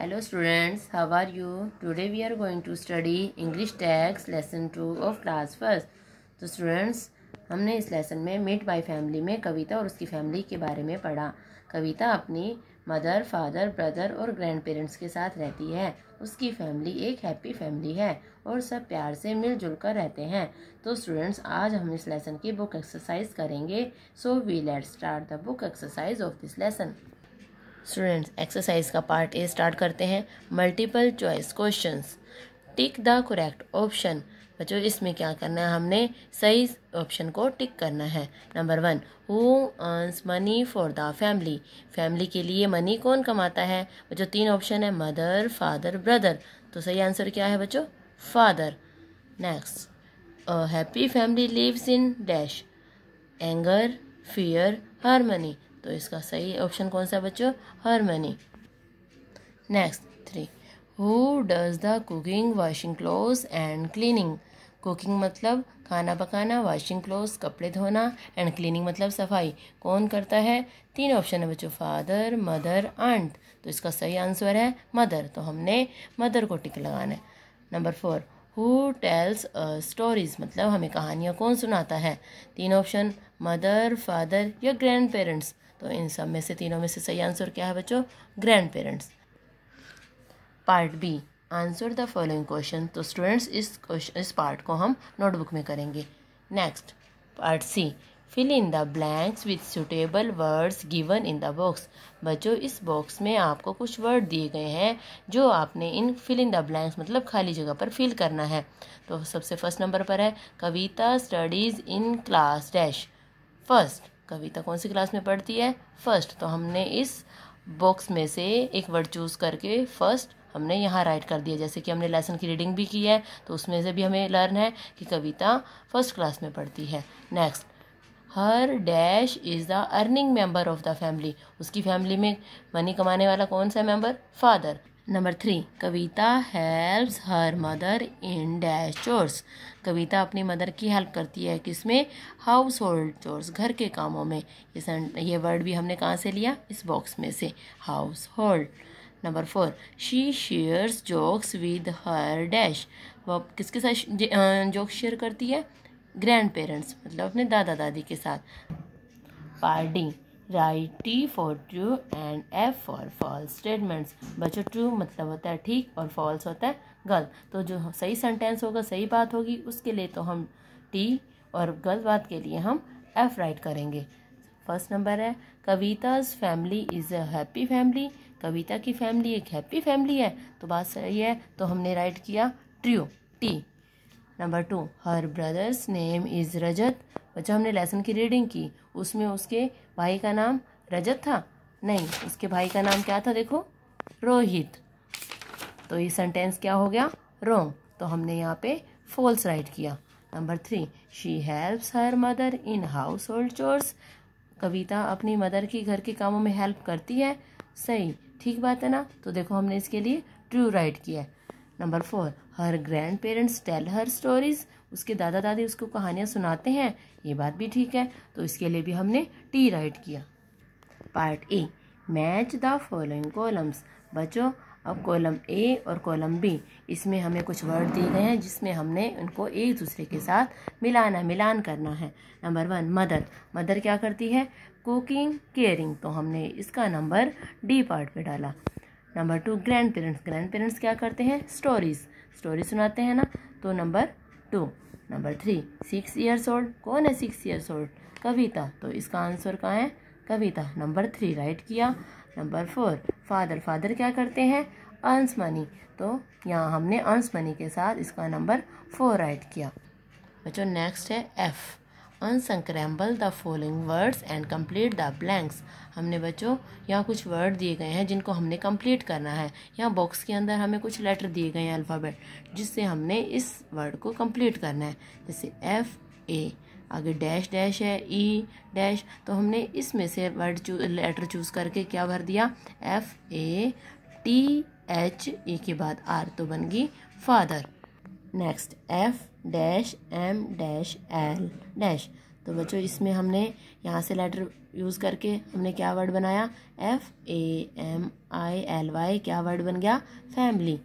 hello students how are you today we are going to study English text lesson two of class first तो students हमने इस lesson में mid bye family में कविता और उसकी family के बारे में पढ़ा कविता अपनी मदर फादर ब्रदर और ग्रैंड पेरेंट्स के साथ रहती है उसकी फैमिली एक हैप्पी फैमिली है और सब प्यार से मिलजुल कर रहते हैं तो स्टूडेंट्स आज हम इस लेसन की बुक एक्सरसाइज करेंगे so we let start the book exercise of this lesson students exercise का पार्ट ए स्टार्ट करते हैं multiple choice questions tick the correct option बच्चों इसमें क्या करना है हमने सही ऑप्शन को टिक करना है number one who earns money for the family family के लिए मनी कौन कमाता है बच्चों तीन ऑप्शन है मदर फादर ब्रदर तो सही आंसर क्या है बच्चों father next happy family lives in dash anger fear harmony तो इसका सही ऑप्शन कौन सा बच्चों money next three who does the cooking washing clothes and cleaning cooking मतलब खाना पकाना वॉशिंग क्लोथ्स कपड़े धोना एंड क्लीनिंग मतलब सफाई कौन करता है तीन ऑप्शन है बच्चों फादर मदर आंट तो इसका सही आंसर है मदर तो हमने मदर को टिक लगाना है number four who tells stories मतलब हमें कहानियाँ कौन सुनाता है तीन ऑप्शन मदर फादर या ग्रैंड पेरेंट्स तो इन सब में से तीनों में से सही आंसर क्या है बच्चों grandparents part B answer the following question तो स्टूडेंट्स इस क्वेश्चन इस पार्ट को हम नोटबुक में करेंगे next part C fill in the blanks with suitable words given in the box बच्चों इस बॉक्स में आपको कुछ वर्ड दिए गए हैं जो आपने इन फिल इन द ब्लैंक्स मतलब खाली जगह पर फिल करना है तो सबसे फर्स्ट नंबर पर है Kavita studies in class dash first Kavita कौन सी क्लास में पढ़ती है फर्स्ट तो हमने इस बॉक्स में से एक वर्ड चूज़ करके फर्स्ट हमने यहाँ राइट कर दिया जैसे कि हमने लेसन की रीडिंग भी की है तो उसमें से भी हमें लर्न है कि कविता फर्स्ट क्लास में पढ़ती है next her dash is the earning member of the family उसकी फैमिली में मनी कमाने वाला कौन सा member father number three Kavita helps her mother in dash chores Kavita अपनी मदर की हेल्प करती है किसमें हाउस होल्ड चोर्स घर के कामों में ये सन ये वर्ड भी हमने कहाँ से लिया इस बॉक्स में से household number four she shares jokes with her dash वह किसके साथ जोक्स शेयर करती है ग्रैंड पेरेंट्स मतलब अपने दादा दादी के साथ part E write T for true and F for false statements बच्चों ट्रू मतलब होता है ठीक और फॉल्स होता है गलत तो जो सही सेंटेंस होगा सही बात होगी उसके लिए तो हम टी और गलत बात के लिए हम एफ राइट करेंगे फर्स्ट नंबर है Kavita's family is a happy family Kavita की फैमिली एक हैप्पी फैमिली है तो बात सही है तो हमने राइट किया true T number two her brother's name is Rajat और जब हमने लेसन की रीडिंग की उसमें उसके भाई का नाम रजत था नहीं उसके भाई का नाम क्या था देखो रोहित तो ये सेंटेंस क्या हो गया रोंग तो हमने यहाँ पे फॉल्स राइट किया number three she helps her mother in household chores Kavita अपनी मदर की घर के कामों में हेल्प करती है सही ठीक बात है ना तो देखो हमने इसके लिए ट्रू राइट किया है number four her grandparents tell her stories उसके दादा दादी उसको कहानियाँ सुनाते हैं ये बात भी ठीक है तो इसके लिए भी हमने टी राइट किया part A match the following columns बच्चों अब कॉलम ए और कॉलम बी इसमें हमें कुछ वर्ड दिए गए हैं जिसमें हमने उनको एक दूसरे के साथ मिलाना मिलान करना है नंबर वन मदर मदर क्या करती है कुकिंग केयरिंग तो हमने इसका नंबर डी पार्ट पे डाला number two grandparents grandparents क्या करते हैं स्टोरीज़ स्टोरी सुनाते हैं ना तो number two number three six years old कौन है सिक्स ईयर्स ओल्ड कविता तो इसका आंसर कहाँ है कविता नंबर थ्री राइट किया नंबर फोर फादर फादर क्या करते हैं अंस मनी तो यहाँ हमने अंस मनी के साथ इसका नंबर फोर राइट किया बच्चों नेक्स्ट है F unscramble the following words and complete the blanks हमने बच्चों यहाँ कुछ वर्ड दिए गए हैं जिनको हमने कम्प्लीट करना है यहाँ बॉक्स के अंदर हमें कुछ लेटर दिए गए हैं अल्फ़ाबेट जिससे हमने इस वर्ड को कम्प्लीट करना है जैसे एफ़ ए आगे डैश डैश है ई e, डैश तो हमने इसमें से वर्ड चू लेटर चूज़ करके क्या भर दिया F A T H A के बाद आर तो बन गई father next F dash M dash L dash तो बच्चों इसमें हमने यहाँ से लेटर यूज़ करके हमने क्या वर्ड बनाया F A M I L Y क्या वर्ड बन गया family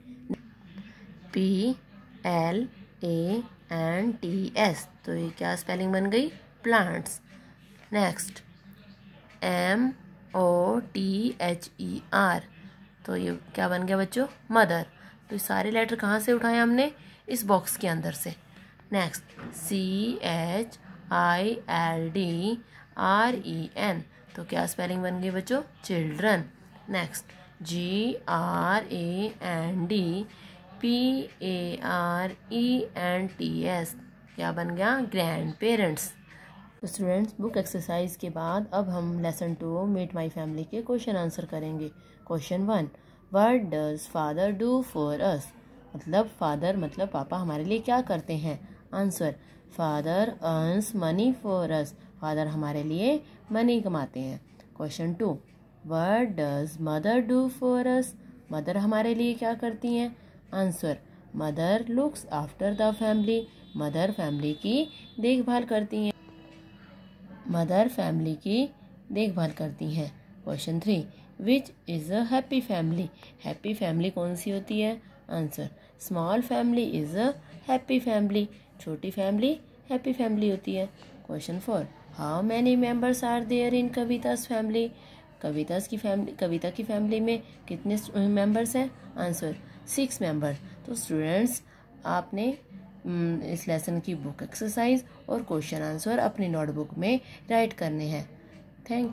P L A N T S तो ये क्या स्पेलिंग बन गई plants next M O T H E R तो ये क्या बन गया बच्चों मदर तो ये सारे लेटर कहाँ से उठाए हमने इस बॉक्स के अंदर से next C H I L D R E N तो क्या स्पेलिंग बन गई बच्चों children next G R A N D P A R E N T S क्या बन गया grandparents students book exercise के बाद अब हम lesson two meet my family के क्वेश्चन आंसर करेंगे question one what does father do for us मतलब फादर मतलब पापा हमारे लिए क्या करते हैं answer father earns money for us father हमारे लिए मनी कमाते हैं question two what does mother do for us mother हमारे लिए क्या करती हैं answer mother looks after the family mother family की देखभाल करती हैं मदर फैमिली की देखभाल करती हैं question three which is a happy family happy family कौन सी होती है answer small family is a happy family छोटी फैमिली हैप्पी फैमिली होती है question four how many members are there in Kavita's family Kavita's की फैमिली कविता की फैमिली में कितने मेंबर्स हैं आंसर सिक्स मेम्बर तो स्टूडेंट्स आपने इस लेसन की बुक एक्सरसाइज और क्वेश्चन आंसर अपनी नोटबुक में राइट करने हैं थैंक